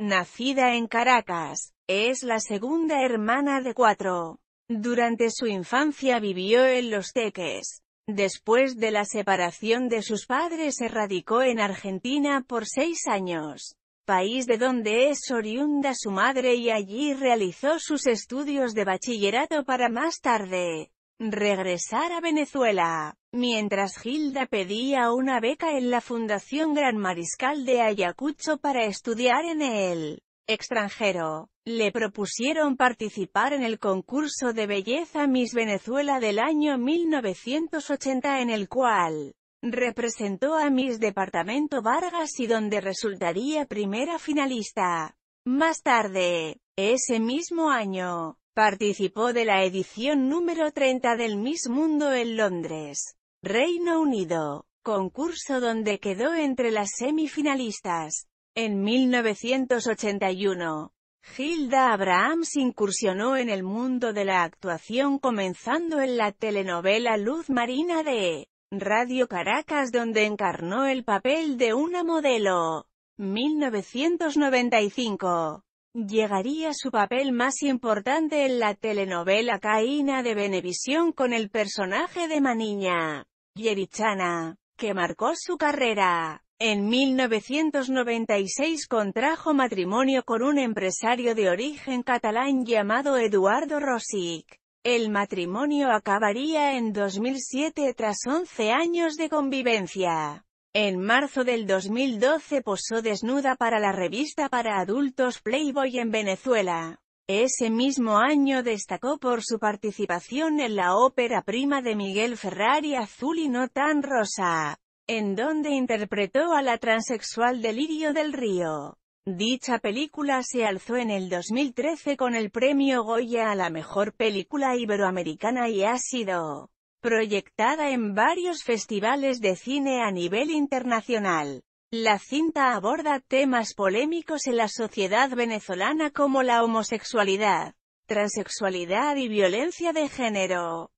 Nacida en Caracas, es la segunda hermana de cuatro. Durante su infancia vivió en Los Teques. Después de la separación de sus padres se radicó en Argentina por seis años, país de donde es oriunda su madre y allí realizó sus estudios de bachillerato para más tarde regresar a Venezuela. Mientras Gilda pedía una beca en la Fundación Gran Mariscal de Ayacucho para estudiar en el extranjero, le propusieron participar en el concurso de belleza Miss Venezuela del año 1980 en el cual representó a Miss Departamento Vargas y donde resultaría primera finalista. Más tarde, ese mismo año, Participó de la edición número 30 del Miss Mundo en Londres, Reino Unido, concurso donde quedó entre las semifinalistas. En 1981, Hilda Abrahams incursionó en el mundo de la actuación comenzando en la telenovela Luz Marina de Radio Caracas donde encarnó el papel de una modelo. 1995 Llegaría su papel más importante en la telenovela Caína de Benevisión con el personaje de Maniña, Yerichana, que marcó su carrera. En 1996 contrajo matrimonio con un empresario de origen catalán llamado Eduardo Rosic. El matrimonio acabaría en 2007 tras 11 años de convivencia. En marzo del 2012 posó desnuda para la revista para adultos Playboy en Venezuela. Ese mismo año destacó por su participación en la ópera prima de Miguel Ferrari Azul y no tan rosa, en donde interpretó a la transexual Delirio del Río. Dicha película se alzó en el 2013 con el premio Goya a la mejor película iberoamericana y ha sido Proyectada en varios festivales de cine a nivel internacional. La cinta aborda temas polémicos en la sociedad venezolana como la homosexualidad, transexualidad y violencia de género.